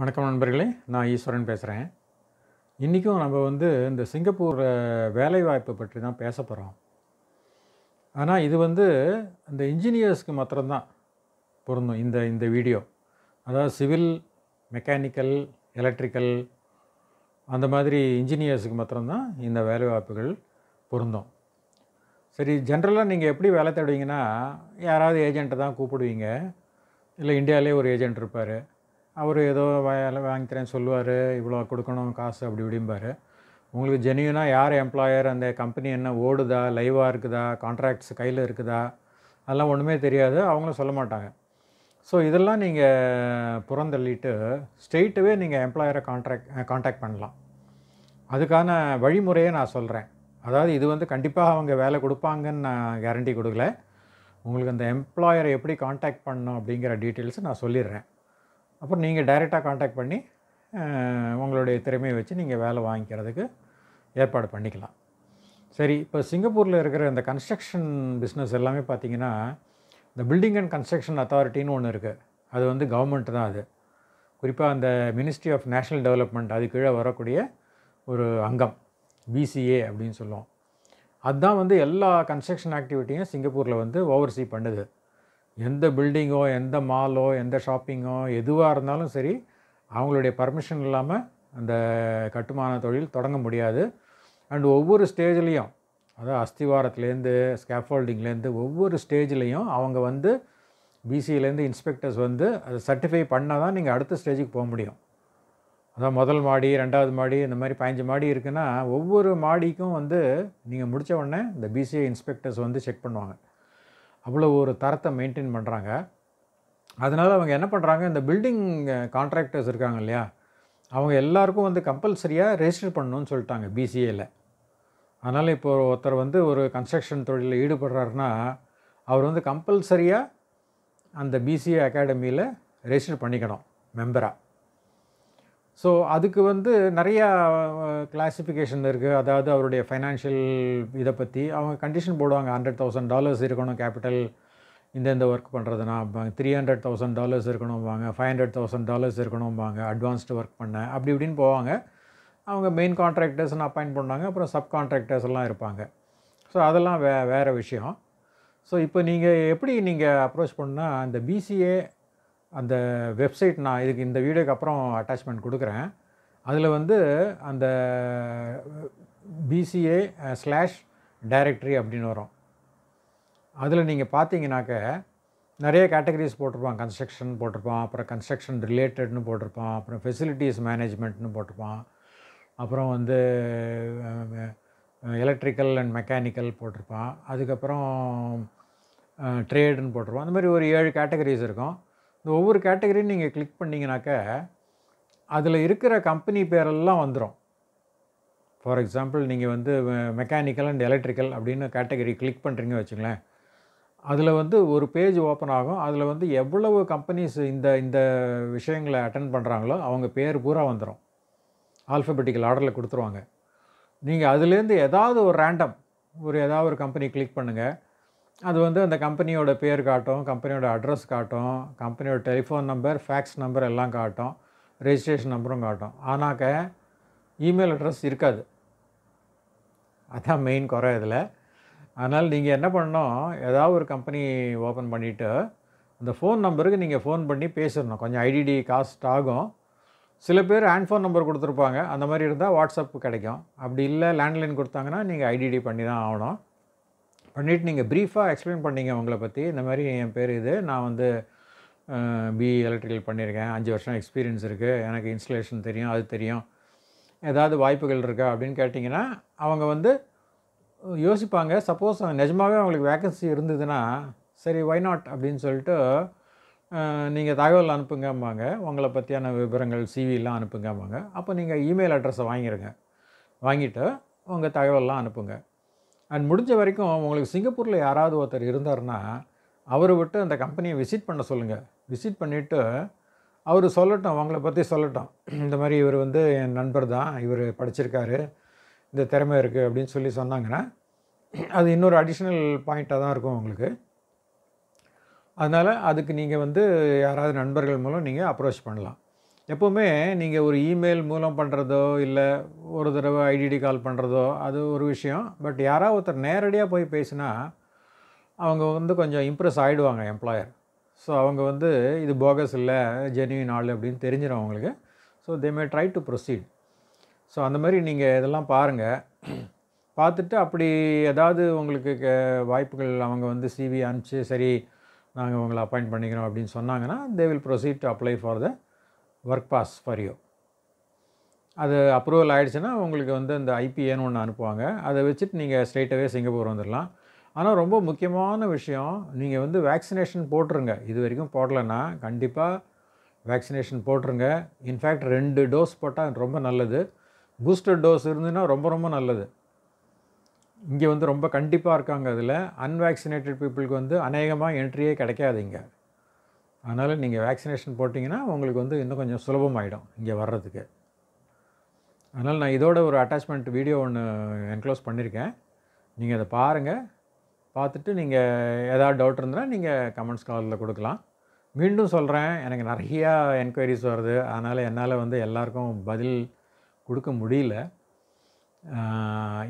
வணக்கம் நண்பர்களே நான் ஈஸ்வரன் பேசுகிறேன் இன்றைக்கும் நம்ம வந்து இந்த சிங்கப்பூர் வேலைவாய்ப்பு பற்றி தான் பேச போகிறோம் ஆனால் இது வந்து இந்த இன்ஜினியர்ஸ்க்கு மாத்திரம்தான் பொருந்தும் இந்த இந்த வீடியோ அதாவது சிவில் மெக்கானிக்கல் எலக்ட்ரிக்கல் அந்த மாதிரி இன்ஜினியர்ஸுக்கு மாத்திரம்தான் இந்த வேலைவாய்ப்புகள் பொருந்தும் சரி ஜென்ரலாக நீங்கள் எப்படி வேலை தேடுவீங்கன்னா யாராவது ஏஜெண்ட்டை தான் கூப்பிடுவீங்க இல்லை இந்தியாவிலே ஒரு ஏஜெண்ட் இருப்பார் அவர் ஏதோ வாங்கி தரேன் சொல்லுவார் இவ்வளோ கொடுக்கணும் காசு அப்படி இப்படிம்பார் உங்களுக்கு ஜெனியூனாக யார் எம்ப்ளாயர் அந்த கம்பெனி என்ன ஓடுதா லைவாக இருக்குதா கான்ட்ராக்ட்ஸ் கையில் இருக்குதா அதெல்லாம் ஒன்றுமே தெரியாது அவங்களும் சொல்ல மாட்டாங்க ஸோ இதெல்லாம் நீங்கள் புறந்தள்ளிட்டு ஸ்ட்ரெயிட்டவே நீங்கள் எம்ப்ளாயரை கான்ட்ராக்ட் காண்டாக்ட் பண்ணலாம் அதுக்கான வழிமுறையை நான் சொல்கிறேன் அதாவது இது வந்து கண்டிப்பாக அவங்க வேலை கொடுப்பாங்கன்னு நான் கேரண்டி கொடுக்கல உங்களுக்கு அந்த எம்ப்ளாயரை எப்படி காண்டாக்ட் பண்ணணும் அப்படிங்கிற டீட்டெயில்ஸை நான் சொல்லிடுறேன் அப்புறம் நீங்கள் டைரெக்டாக காண்டாக்ட் பண்ணி உங்களுடைய திறமையை வச்சு நீங்கள் வேலை வாங்கிக்கிறதுக்கு ஏற்பாடு பண்ணிக்கலாம் சரி இப்போ சிங்கப்பூரில் இருக்கிற இந்த கன்ஸ்ட்ரக்ஷன் பிஸ்னஸ் எல்லாமே பார்த்திங்கன்னா இந்த பில்டிங் அண்ட் கன்ஸ்ட்ரக்ஷன் அத்தாரிட்டின்னு ஒன்று இருக்குது அது வந்து கவர்மெண்ட் தான் அது குறிப்பாக அந்த மினிஸ்ட்ரி ஆஃப் நேஷ்னல் டெவலப்மெண்ட் அது கீழே வரக்கூடிய ஒரு அங்கம் பிசிஏ அப்படின்னு சொல்லுவோம் அதுதான் வந்து எல்லா கன்ஸ்ட்ரக்ஷன் ஆக்டிவிட்டியும் சிங்கப்பூரில் வந்து ஓவர்சி பண்ணுது எந்த பில்டிங்கோ எந்த மாலோ எந்த ஷாப்பிங்கோ எதுவாக இருந்தாலும் சரி அவங்களுடைய பர்மிஷன் இல்லாமல் அந்த கட்டுமான தொழில் தொடங்க முடியாது அண்ட் ஒவ்வொரு ஸ்டேஜ்லேயும் அதாவது அஸ்திவாரத்துலேருந்து ஸ்கேஃபோல்டிங்லேருந்து ஒவ்வொரு ஸ்டேஜ்லேயும் அவங்க வந்து பிசியிலேருந்து இன்ஸ்பெக்டர்ஸ் வந்து அதை சர்டிஃபை பண்ணால் தான் நீங்கள் அடுத்த ஸ்டேஜுக்கு போக முடியும் அதான் முதல் மாடி ரெண்டாவது மாடி இந்த மாதிரி பதினஞ்சு மாடி இருக்குன்னா ஒவ்வொரு மாடிக்கும் வந்து நீங்கள் முடித்த உடனே இந்த பிசிஐ இன்ஸ்பெக்டர்ஸ் வந்து செக் பண்ணுவாங்க அவ்வளோ ஒரு தரத்தை மெயின்டைன் பண்ணுறாங்க அதனால் அவங்க என்ன பண்ணுறாங்க இந்த பில்டிங் கான்ட்ராக்டர்ஸ் இருக்காங்க இல்லையா அவங்க எல்லாருக்கும் வந்து கம்பல்சரியாக ரெஜிஸ்டர் பண்ணணும்னு சொல்லிட்டாங்க பிசிஏயில் அதனால் இப்போ ஒருத்தர் வந்து ஒரு கன்ஸ்ட்ரக்ஷன் தொழிலில் ஈடுபடுறாருன்னா அவர் வந்து கம்பல்சரியாக அந்த பிசிஏ அகாடமியில் ரெஜிஸ்டர் பண்ணிக்கணும் மெம்பராக ஸோ அதுக்கு வந்து நிறையா கிளாஸிஃபிகேஷன் இருக்குது அதாவது அவருடைய ஃபைனான்ஷியல் இதை பற்றி அவங்க கண்டிஷன் போடுவாங்க ஹண்ட்ரட் தௌசண்ட் டாலர்ஸ் இருக்கணும் கேபிட்டல் இந்தந்த ஒர்க் பண்ணுறதுனா த்ரீ ஹண்ட்ரட் தௌசண்ட் டாலர்ஸ் இருக்கணும்பாங்க ஃபைவ் ஹண்ட்ரட் தௌசண்ட் டாலர்ஸ் இருக்கணும்பாங்க அட்வான்ஸ்டு ஒர்க் பண்ண அப்படி இப்படின்னு போவாங்க அவங்க மெயின் கான்ட்ராக்டர்ஸ்னு அப்பாயின் பண்ணாங்க அப்புறம் சப் கான்ட்ராக்டர்ஸ் எல்லாம் இருப்பாங்க ஸோ அதெல்லாம் வே வேறு விஷயம் ஸோ இப்போ நீங்கள் எப்படி நீங்கள் அப்ரோச் பண்ணால் இந்த பிசிஏ அந்த வெப்சைட் நான் இதுக்கு இந்த வீடியோக்கு அப்புறம் அட்டாச்மெண்ட் கொடுக்குறேன் அதில் வந்து அந்த பிசிஏ ஸ்லாஷ் டைரக்டரி அப்படின்னு வரும் அதில் நீங்கள் பார்த்தீங்கன்னாக்க நிறைய கேட்டகரிஸ் போட்டிருப்பான் கன்ஸ்ட்ரக்ஷன் போட்டிருப்பான் அப்புறம் கன்ஸ்ட்ரக்ஷன் ரிலேட்டட்னு போட்டிருப்பான் அப்புறம் ஃபெசிலிட்டிஸ் மேனேஜ்மெண்ட்னு போட்டிருப்பான் அப்புறம் வந்து எலக்ட்ரிக்கல் அண்ட் மெக்கானிக்கல் போட்டிருப்பான் அதுக்கப்புறம் ட்ரேடுன்னு போட்டிருப்பான் அந்த மாதிரி ஒரு ஏழு கேட்டகரிஸ் இருக்கும் இந்த ஒவ்வொரு கேட்டகரியும் நீங்கள் கிளிக் பண்ணிங்கனாக்க அதில் இருக்கிற கம்பெனி பேரெல்லாம் வந்துடும் ஃபார் எக்ஸாம்பிள் நீங்கள் வந்து மெக்கானிக்கல் அண்ட் எலக்ட்ரிக்கல் அப்படின்னு கேட்டகரி கிளிக் பண்ணுறீங்க வச்சுங்களேன் அதில் வந்து ஒரு பேஜ் ஓப்பன் ஆகும் அதில் வந்து எவ்வளவு கம்பெனிஸ் இந்த இந்த விஷயங்களை அட்டன் பண்ணுறாங்களோ அவங்க பேர் பூரா வந்துடும் ஆல்ஃபபெட்டிக்கல் ஆர்டரில் கொடுத்துருவாங்க நீங்கள் அதுலேருந்து ஏதாவது ஒரு ரேண்டம் ஒரு ஏதாவது ஒரு கம்பெனி கிளிக் பண்ணுங்கள் அது வந்து அந்த கம்பெனியோட பேர் காட்டும் கம்பெனியோட அட்ரஸ் காட்டும் கம்பெனியோட டெலிஃபோன் நம்பர் ஃபேக்ஸ் நம்பர் எல்லாம் காட்டும் ரெஜிஸ்ட்ரேஷன் நம்பரும் காட்டும் ஆனாக்க இமெயில் அட்ரஸ் இருக்காது அதுதான் மெயின் குறை இதில் அதனால் நீங்கள் என்ன பண்ணணும் ஏதாவது ஒரு கம்பெனி ஓப்பன் பண்ணிவிட்டு அந்த ஃபோன் நம்பருக்கு நீங்கள் ஃபோன் பண்ணி பேசிடணும் கொஞ்சம் ஐடிடி காஸ்ட் ஆகும் சில பேர் ஹேண்ட் ஃபோன் நம்பர் கொடுத்துருப்பாங்க அந்த மாதிரி இருந்தால் வாட்ஸ்அப் கிடைக்கும் அப்படி இல்லை லேண்ட்லைன் கொடுத்தாங்கன்னா நீங்கள் ஐடிடி பண்ணி தான் ஆகணும் பண்ணிவிட்டு நீங்கள் ப்ரீஃபாக எக்ஸ்பிளைன் பண்ணீங்க உங்களை பற்றி இந்த மாதிரி என் பேர் இது நான் வந்து பி எலக்ட்ரிக்கல் பண்ணியிருக்கேன் அஞ்சு வருஷம் எக்ஸ்பீரியன்ஸ் இருக்குது எனக்கு இன்ஸ்டலேஷன் தெரியும் அது தெரியும் ஏதாவது வாய்ப்புகள் இருக்கா அப்படின்னு கேட்டிங்கன்னா அவங்க வந்து யோசிப்பாங்க சப்போஸ் நிஜமாகவே அவங்களுக்கு வேக்கன்சி இருந்ததுன்னா சரி ஒய் நாட் அப்படின்னு சொல்லிட்டு நீங்கள் தகவல் அனுப்புங்கம்பாங்க உங்களை பற்றியான விவரங்கள் சிவிலாம் அனுப்புங்கம்பாங்க அப்போ நீங்கள் இமெயில் அட்ரஸை வாங்கிடுங்க வாங்கிட்டு உங்கள் தகவல்லாம் அனுப்புங்க அண்ட் முடிஞ்ச வரைக்கும் உங்களுக்கு சிங்கப்பூரில் யாராவது ஒருத்தர் இருந்தார்னா அவரை விட்டு அந்த கம்பெனியை விசிட் பண்ண சொல்லுங்கள் விசிட் பண்ணிவிட்டு அவர் சொல்லட்டும் அவங்கள பற்றி சொல்லட்டும் இந்த மாதிரி இவர் வந்து என் நண்பர் தான் இவர் படிச்சிருக்காரு இந்த திறமை இருக்குது அப்படின்னு சொல்லி சொன்னாங்கன்னா அது இன்னொரு அடிஷ்னல் பாயிண்ட்டாக தான் இருக்கும் உங்களுக்கு அதனால் அதுக்கு நீங்கள் வந்து யாராவது நண்பர்கள் மூலம் நீங்கள் அப்ரோச் பண்ணலாம் எப்போவுமே நீங்கள் ஒரு இமெயில் மூலம் பண்ணுறதோ இல்லை ஒரு தடவை ஐடிடி கால் பண்ணுறதோ அது ஒரு விஷயம் பட் யாராவது ஒருத்தர் நேரடியாக போய் பேசினா அவங்க வந்து கொஞ்சம் இம்ப்ரெஸ் ஆகிடுவாங்க எம்ப்ளாயர் ஸோ அவங்க வந்து இது போகஸ் இல்லை ஜெனுவின் ஆள் அப்படின்னு தெரிஞ்சிடும் அவங்களுக்கு so they may try to proceed so அந்த மாதிரி நீங்கள் இதெல்லாம் பாருங்கள் பார்த்துட்டு அப்படி ஏதாவது உங்களுக்கு வாய்ப்புகள் அவங்க வந்து சிவி அனுப்பிச்சு சரி நாங்கள் உங்களை அப்பாயிண்ட் பண்ணிக்கிறோம் அப்படின்னு சொன்னாங்கன்னா they will proceed to apply for the work pass for you அது அப்ரூவல் ஆகிடுச்சுன்னா உங்களுக்கு வந்து இந்த ஐபிஏன்னு ஒன்று அனுப்புவாங்க அதை வச்சுட்டு நீங்கள் ஸ்ட்ரெயிட்டாகவே சிங்கப்பூர் வந்துடலாம் ஆனால் ரொம்ப முக்கியமான விஷயம் நீங்கள் வந்து வேக்சினேஷன் போட்டுருங்க இது வரைக்கும் போடலைன்னா கண்டிப்பாக வேக்சினேஷன் போட்டுருங்க இன்ஃபேக்ட் ரெண்டு டோஸ் போட்டால் ரொம்ப நல்லது பூஸ்டர் டோஸ் இருந்துன்னா ரொம்ப ரொம்ப நல்லது இங்கே வந்து ரொம்ப கண்டிப்பாக இருக்காங்க அதில் அன்வேக்சினேட்டட் பீப்புளுக்கு வந்து அநேகமாக என்ட்ரியே கிடைக்காது இங்கே அதனால் நீங்கள் வேக்சினேஷன் போட்டிங்கன்னா உங்களுக்கு வந்து இன்னும் கொஞ்சம் சுலபமாகிடும் இங்கே வர்றதுக்கு அதனால் நான் இதோட ஒரு அட்டாச்மெண்ட் வீடியோ ஒன்று என்க்ளோஸ் பண்ணியிருக்கேன் நீங்கள் அதை பாருங்கள் பார்த்துட்டு நீங்கள் ஏதாவது டவுட் இருந்தால் நீங்கள் கமெண்ட்ஸ் காலில் கொடுக்கலாம் மீண்டும் சொல்கிறேன் எனக்கு நிறையா என்கொயரிஸ் வருது அதனால் என்னால் வந்து எல்லாருக்கும் பதில் கொடுக்க முடியல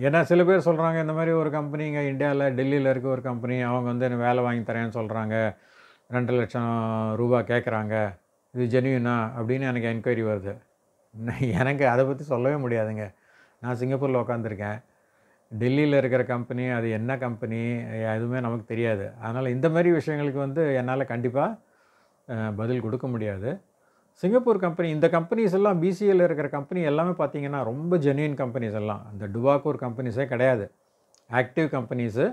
ஏன்னா சில பேர் சொல்கிறாங்க இந்த மாதிரி ஒரு கம்பெனி இங்கே இந்தியாவில் டெல்லியில் இருக்க ஒரு கம்பெனி அவங்க வந்து எனக்கு வேலை வாங்கி தரேன்னு சொல்கிறாங்க ரெண்டு லட்சம் ரூபா கேட்குறாங்க இது ஜென்யூனா அப்படின்னு எனக்கு என்கொயரி வருது எனக்கு அதை பற்றி சொல்லவே முடியாதுங்க நான் சிங்கப்பூரில் உட்காந்துருக்கேன் டெல்லியில் இருக்கிற கம்பெனி அது என்ன கம்பெனி எதுவுமே நமக்கு தெரியாது அதனால் இந்த மாதிரி விஷயங்களுக்கு வந்து என்னால் கண்டிப்பாக பதில் கொடுக்க முடியாது சிங்கப்பூர் கம்பெனி இந்த கம்பெனிஸ் எல்லாம் பிசிஎல் இருக்கிற கம்பெனி எல்லாமே பார்த்திங்கன்னா ரொம்ப ஜென்யூன் கம்பெனிஸ் எல்லாம் அந்த டுவாக்கூர் கம்பெனிஸே கிடையாது ஆக்டிவ் கம்பெனிஸு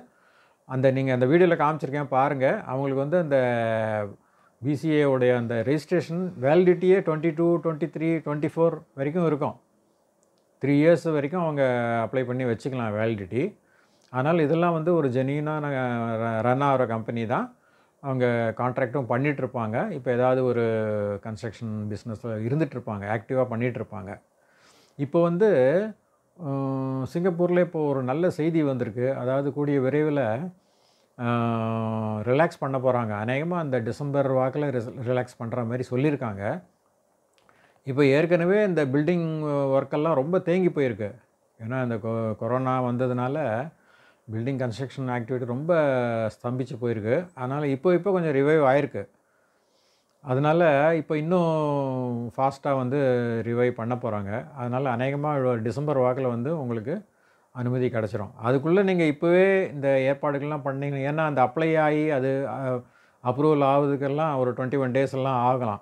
அந்த நீங்கள் அந்த வீடியோவில் காமிச்சிருக்கேன் பாருங்கள் அவங்களுக்கு வந்து அந்த பிசிஏவுடைய அந்த ரெஜிஸ்ட்ரேஷன் வேலிடிட்டியே twenty two twenty three twenty four வரைக்கும் இருக்கும் த்ரீ இயர்ஸ் வரைக்கும் அவங்க அப்ளை பண்ணி வச்சுக்கலாம் வேலிடிட்டி அதனால் இதெல்லாம் வந்து ஒரு ஜெனியூனாக நாங்கள் ரன் ஆகிற கம்பெனி தான் அவங்க கான்ட்ராக்டும் பண்ணிகிட்ருப்பாங்க இப்போ ஏதாவது ஒரு கன்ஸ்ட்ரக்ஷன் பிஸ்னஸில் இருந்துகிட்ருப்பாங்க ஆக்டிவாக பண்ணிகிட்ருப்பாங்க இப்போ வந்து சிங்கப்பூரில் இப்போது ஒரு நல்ல செய்தி வந்திருக்கு அதாவது கூடிய விரைவில் ரிலாக்ஸ் பண்ண போகிறாங்க அநேகமாக அந்த டிசம்பர் வாக்கில் ரிலாக்ஸ் பண்ணுற மாதிரி சொல்லியிருக்காங்க இப்போ ஏற்கனவே இந்த பில்டிங் ஒர்க்கெல்லாம் ரொம்ப தேங்கி போயிருக்கு ஏன்னா இந்த கொ கொரோனா வந்ததுனால பில்டிங் கன்ஸ்ட்ரக்ஷன் ஆக்டிவிட்டி ரொம்ப ஸ்தம்பிச்சு போயிருக்கு அதனால் இப்போ இப்போ கொஞ்சம் ரிவைவ் ஆயிருக்கு அதனால் இப்போ இன்னும் ஃபாஸ்ட்டாக வந்து ரிவைவ் பண்ண போகிறாங்க அதனால் அநேகமாக டிசம்பர் வாக்கில் வந்து உங்களுக்கு அனுமதி கிடச்சிரும் அதுக்குள்ளே நீங்கள் இப்போவே இந்த ஏற்பாடுகள்லாம் பண்ணிங்க ஏன்னா அந்த அப்ளை ஆகி அது அப்ரூவல் ஆகுதுக்கெல்லாம் ஒரு டுவெண்ட்டி ஒன் டேஸ் எல்லாம் ஆகலாம்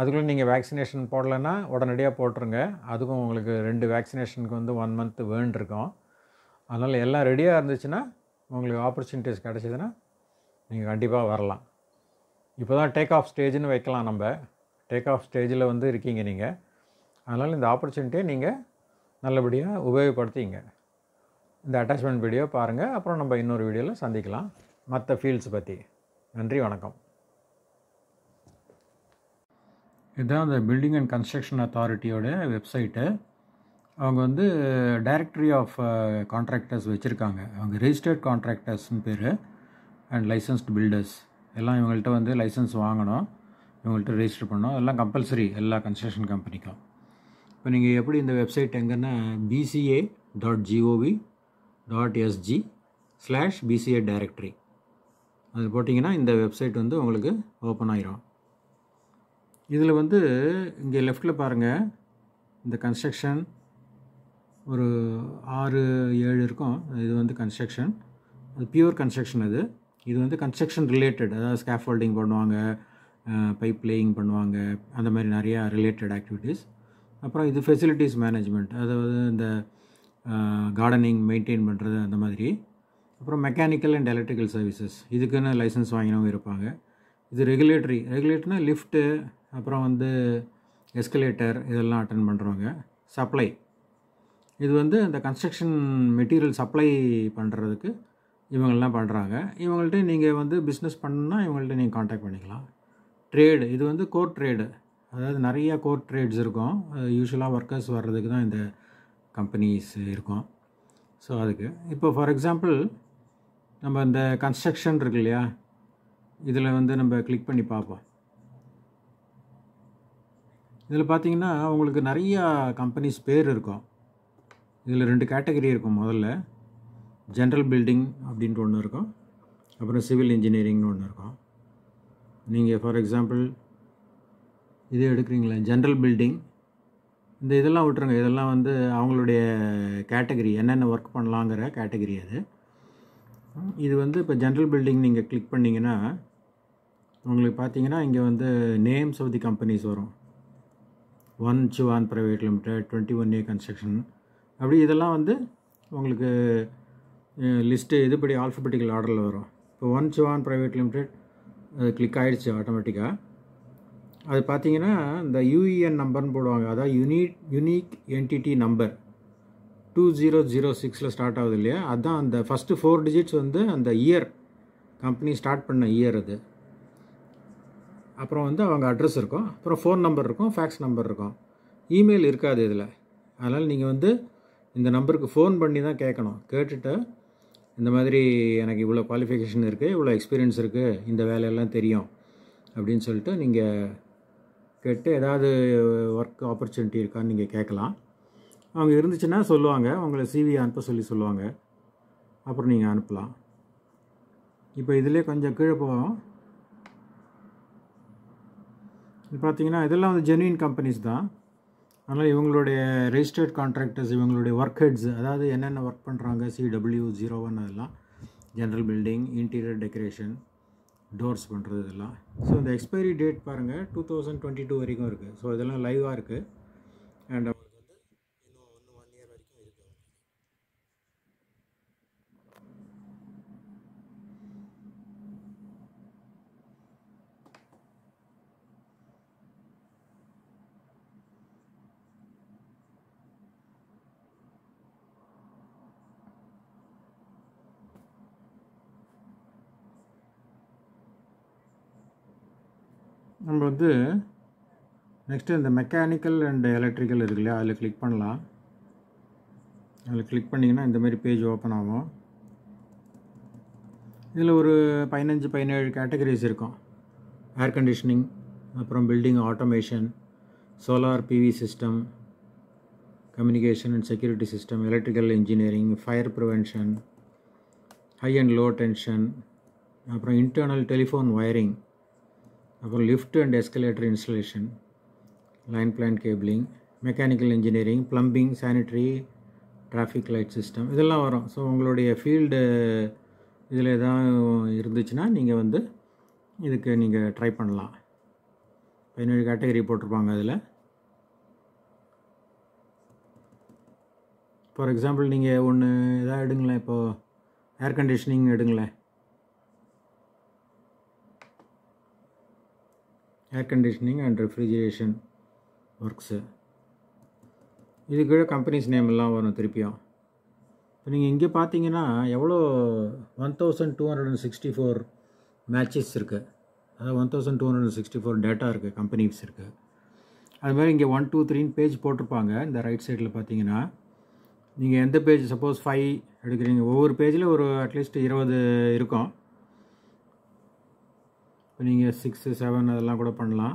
அதுக்குள்ளே நீங்கள் வேக்சினேஷன் போடலைன்னா உடனடியாக போட்டுருங்க அதுக்கும் உங்களுக்கு ரெண்டு வேக்சினேஷனுக்கு வந்து ஒன் மந்த்து வேண்டிருக்கோம் அதனால் எல்லாம் ரெடியாக இருந்துச்சுன்னா உங்களுக்கு ஆப்பர்ச்சுனிட்டிஸ் கிடச்சிதுன்னா நீங்கள் கண்டிப்பாக வரலாம் இப்போ தான் டேக் ஆஃப் ஸ்டேஜ்னு வைக்கலாம் நம்ம டேக் ஆஃப் ஸ்டேஜில் வந்து இருக்கீங்க நீங்கள் அதனால் இந்த ஆப்பர்ச்சுனிட்டியை நீங்கள் நல்லபடியாக உபயோகப்படுத்திங்க இந்த அட்டாச்மெண்ட் வீடியோ பாருங்கள் அப்புறம் நம்ம இன்னொரு வீடியோவில் சந்திக்கலாம் மற்ற ஃபீல்ட்ஸ் பற்றி நன்றி வணக்கம் இதுதான் அந்த பில்டிங் அண்ட் கன்ஸ்ட்ரக்ஷன் அத்தாரிட்டியோட வெப்சைட்டு அவங்க வந்து டைரக்டரி ஆஃப் கான்ட்ராக்டர்ஸ் வச்சுருக்காங்க அவங்க ரெஜிஸ்டர்ட் கான்ட்ராக்டர்ஸ்னு பேர் அண்ட் லைசன்ஸ்டு பில்டர்ஸ் எல்லாம் இவங்கள்ட்ட வந்து லைசன்ஸ் வாங்கணும் இவங்கள்ட்ட ரெஜிஸ்டர் பண்ணணும் எல்லாம் கம்பல்சரி எல்லா கன்ஸ்ட்ரக்ஷன் கம்பெனிக்கும் இப்போ நீங்கள் எப்படி இந்த வெப்சைட் எங்கன்னா BCA dot G O V dot SG slash BCA directory அது போட்டிங்கன்னா இந்த வெப்சைட் வந்து உங்களுக்கு ஓப்பன் ஆயிரும் இதில் வந்து இங்கே லெஃப்டில் பாருங்கள் இந்த கன்ஸ்ட்ரக்ஷன் ஒரு ஆறு ஏழு இருக்கும் இது வந்து கன்ஸ்ட்ரக்ஷன் அது பியூர் கன்ஸ்ட்ரக்ஷன் அது இது வந்து கன்ஸ்ட்ரக்ஷன் ரிலேட்டட் அதாவது ஸ்கேஃபோல்டிங் பண்ணுவாங்க பைப் லேயிங் பண்ணுவாங்க அந்த மாதிரி நிறையா ரிலேட்டட் ஆக்டிவிட்டீஸ் அப்புறம் இது ஃபெசிலிட்டிஸ் மேனேஜ்மெண்ட் அதாவது இந்த கார்டனிங் மெயின்டைன் பண்ணுறது அந்த மாதிரி அப்புறம் மெக்கானிக்கல் அண்ட் எலக்ட்ரிக்கல் சர்வீசஸ் இதுக்குன்னு லைசன்ஸ் வாங்கினவங்க இருப்பாங்க இது ரெகுலேட்டரி ரெகுலேட்டர்னா லிஃப்ட்டு அப்புறம் வந்து எஸ்கலேட்டர் இதெல்லாம் அட்டன் பண்ணுறவங்க சப்ளை இது வந்து இந்த கன்ஸ்ட்ரக்ஷன் மெட்டீரியல் சப்ளை பண்ணுறதுக்கு இவங்கள்லாம் பண்ணுறாங்க இவங்கள்ட்ட நீங்கள் வந்து பிஸ்னஸ் பண்ணணுன்னா இவங்கள்ட்ட நீங்கள் காண்டாக்ட் பண்ணிக்கலாம் ட்ரேடு இது வந்து கோர் ட்ரேடு அதாவது நிறைய கோர் ட்ரேட்ஸ் இருக்கும் யூஸ்வலாக ஒர்க்கர்ஸ் வர்றதுக்கு தான் இந்த கம்பெனிஸ் இருக்கும் ஸோ அதுக்கு இப்போ ஃபார் எக்ஸாம்பிள் நம்ம இந்த கன்ஸ்ட்ரக்ஷன் இருக்கு இல்லையா இதில் வந்து நம்ம கிளிக் பண்ணி பார்ப்போம் இதில் பார்த்தீங்கன்னா உங்களுக்கு நிறையா கம்பெனிஸ் பேர் இருக்கும் இதில் ரெண்டு கேட்டகரி இருக்கும் முதல்ல ஜென்ரல் பில்டிங் அப்படின்ட்டு ஒன்று இருக்கும் அப்புறம் சிவில் இன்ஜினியரிங்னு ஒன்று இருக்கும் நீங்கள் ஃபார் எக்ஸாம்பிள் இது எடுக்கிறீங்களே ஜென்ரல் பில்டிங் இந்த இதெல்லாம் விட்டுருங்க இதெல்லாம் வந்து அவங்களுடைய கேட்டகரி என்னென்ன ஒர்க் பண்ணலாங்கிற கேட்டகரி அது இது வந்து இப்போ ஜென்ரல் பில்டிங் நீங்கள் கிளிக் பண்ணிங்கன்னா உங்களுக்கு பார்த்தீங்கன்னா இங்கே வந்து நேம்ஸ் ஆஃப் தி கம்பெனிஸ் வரும் one Sivan private limited twenty one A construction அப்படி இதெல்லாம் வந்து உங்களுக்கு லிஸ்ட்டு இதுபடி ஆல்ஃபபெட்டிக்கல் ஆர்டரில் வரும் இப்போ ஒன் சிவான் ப்ரைவேட் லிமிடெட் அது கிளிக் ஆகிடுச்சு ஆட்டோமேட்டிக்காக அது பார்த்தீங்கன்னா இந்த யூஇஎன் e நம்பர்னு போடுவாங்க அதாவது unique unique entity number two zero zero சிக்ஸில் ஸ்டார்ட் ஆகுது இல்லையா அதுதான் அந்த ஃபஸ்ட்டு ஃபோர் டிஜிட்ஸ் வந்து அந்த இயர் கம்பெனி ஸ்டார்ட் பண்ண இயர் அது அப்புறம் வந்து அவங்க அட்ரஸ் இருக்கும் அப்புறம் ஃபோன் நம்பர் இருக்கும் ஃபேக்ஸ் நம்பர் இருக்கும் இமெயில் இருக்காது இதில் அதனால் நீங்கள் வந்து இந்த நம்பருக்கு ஃபோன் பண்ணி தான் கேட்கணும் கேட்டுட்டு இந்த மாதிரி எனக்கு இவ்வளோ குவாலிஃபிகேஷன் இருக்குது இவ்வளோ எக்ஸ்பீரியன்ஸ் இருக்குது இந்த வேலையெல்லாம் தெரியும் அப்படின்னு சொல்லிட்டு நீங்கள் கேட்டு ஏதாவது ஒர்க் ஆப்பர்ச்சுனிட்டி இருக்கான்னு நீங்கள் கேட்கலாம் அவங்க இருந்துச்சுன்னா சொல்லுவாங்க அவங்கள சிவி அனுப்ப சொல்லி சொல்லுவாங்க அப்புறம் நீங்கள் அனுப்பலாம் இப்போ இதிலே கொஞ்சம் கீழே போவோம் பார்த்தீங்கன்னா இதெல்லாம் வந்து ஜென்வின் கம்பெனிஸ் தான் அதனால் இவங்களுடைய ரெஜிஸ்டர்ட் கான்ட்ராக்டர்ஸ் இவங்களுடைய ஒர்க் ஹெட்ஸ் அதாவது என்னென்ன ஒர்க் பண்ணுறாங்க சிடபிள்யூ ஜீரோ ஒன் அதெல்லாம் general building interior decoration doors பண்ணுறது இதெல்லாம் ஸோ இந்த எக்ஸ்பைரி டேட் பாருங்கள் டூ தௌசண்ட் டுவெண்ட்டி டூ வரைக்கும் இருக்குது ஸோ இதெல்லாம் லைவாக இருக்குது அண்ட் நம்ம வந்து நெக்ஸ்ட்டு இந்த மெக்கானிக்கல் அண்ட் எலக்ட்ரிக்கல் இருக்கு இல்லையா அதில் கிளிக் பண்ணலாம் அதில் கிளிக் பண்ணிங்கன்னா இந்தமாரி பேஜ் ஓப்பன் ஆகும் இதில் ஒரு பதினஞ்சு பதினேழு கேட்டகரிஸ் இருக்கும் ஏர் கண்டிஷனிங் அப்புறம் building automation solar PV system communication and security system electrical engineering fire prevention high and low tension அப்புறம் இன்டர்னல் டெலிஃபோன் ஒயரிங் அப்புறம் lift and escalator installation line plan cabling mechanical engineering plumbing sanitary traffic light system இதெல்லாம் வரும் so உங்களுடைய field இதில் எதாவது இருந்துச்சுன்னா நீங்கள் வந்து இதுக்கு நீங்கள் ட்ரை பண்ணலாம் பதினேழு கேட்டகரி போட்டிருப்பாங்க அதில் ஃபார் எக்ஸாம்பிள் நீங்கள் ஒன்று எதாவது எடுங்களேன் இப்போது ஏர் கண்டிஷனிங் எடுங்களேன் air conditioning and refrigeration works இது கீழே கம்பெனிஸ் நேம் எல்லாம் வரும் திருப்பியும் இப்போ நீங்கள் இங்கே பார்த்தீங்கன்னா எவ்வளோ one thousand two hundred and sixty four matches இருக்குது அதாவது one thousand two hundred and sixty four data இருக்குது கம்பெனிஸ் இருக்குது அது மாதிரி இங்கே ஒன் டூ த்ரீன்னு பேஜ் போட்டிருப்பாங்க இந்த ரைட் சைடில் பார்த்தீங்கன்னா நீங்கள் எந்த பேஜ் சப்போஸ் ஃபைவ் எடுக்கிறீங்க ஒவ்வொரு பேஜில் ஒரு அட்லீஸ்ட் இருபது இருக்கும் இப்போ நீங்கள் சிக்ஸு செவன் அதெல்லாம் கூட பண்ணலாம்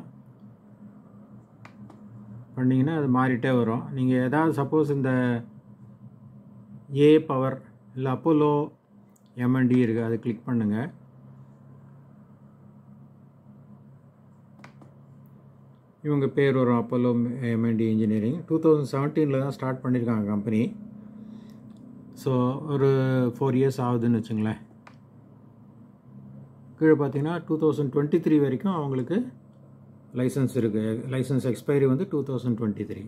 பண்ணிங்கன்னா அது மாறிட்டே வரும் நீங்கள் எதாவது சப்போஸ் இந்த ஏ பவர் இல்லை அப்போலோ எம்என்டி இருக்குது அதை கிளிக் பண்ணுங்கள் இவங்க பேர் வரும் Apollo MNT engineering two thousand செவன்டீனில் தான் ஸ்டார்ட் பண்ணியிருக்காங்க கம்பெனி ஸோ ஒரு ஃபோர் இயர்ஸ் ஆகுதுன்னு வச்சுங்களேன் கீழே பார்த்தீங்கன்னா டூ தௌசண்ட் டுவெண்ட்டி த்ரீ வரைக்கும் அவங்களுக்கு லைசன்ஸ் இருக்குது லைசன்ஸ் எக்ஸ்பைரி வந்து டூ தௌசண்ட் டுவெண்ட்டி த்ரீ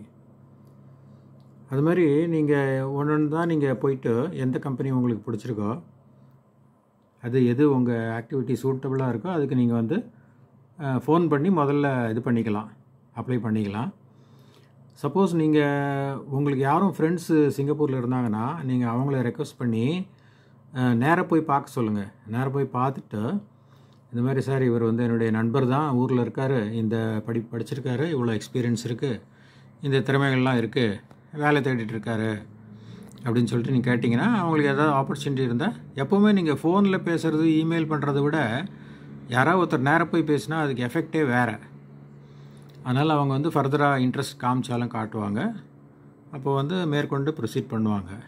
அது மாதிரி நீங்கள் ஒன்று ஒன்று தான் நீங்கள் போயிட்டு எந்த கம்பெனி உங்களுக்கு பிடிச்சிருக்கோ அது எது உங்கள் ஆக்டிவிட்டி சூட்டபுளாக இருக்கோ அதுக்கு நீங்கள் வந்து ஃபோன் பண்ணி முதல்ல இது பண்ணிக்கலாம் அப்ளை பண்ணிக்கலாம் சப்போஸ் நீங்கள் உங்களுக்கு யாரும் ஃப்ரெண்ட்ஸு சிங்கப்பூரில் இருந்தாங்கன்னா நீங்கள் அவங்கள ரெக்வஸ்ட் பண்ணி நேராக போய் பார்க்க சொல்லுங்கள் நேராக போய் பார்த்துட்டு இந்த மாதிரி சார் இவர் வந்து என்னுடைய நண்பர் தான் ஊரில் இருக்கார் இந்த படி படிச்சிருக்காரு இவ்வளோ எக்ஸ்பீரியன்ஸ் இருக்குது இந்த திறமைகள்லாம் இருக்குது வேலை தேடிட்டு இருக்காரு அப்படின்னு சொல்லிட்டு நீங்கள் கேட்டிங்கன்னா அவங்களுக்கு ஏதாவது ஆப்பர்ச்சுனிட்டி இருந்தால் எப்போவுமே நீங்கள் ஃபோனில் பேசுகிறது இமெயில் பண்ணுறத விட யாராவது ஒருத்தர் நேராக போய் பேசினா அதுக்கு எஃபெக்டே வேறு அதனால் அவங்க வந்து ஃபர்தராக இன்ட்ரெஸ்ட் காமிச்சாலும் காட்டுவாங்க அப்போ வந்து மேற்கொண்டு ப்ரொசீட் பண்ணுவாங்க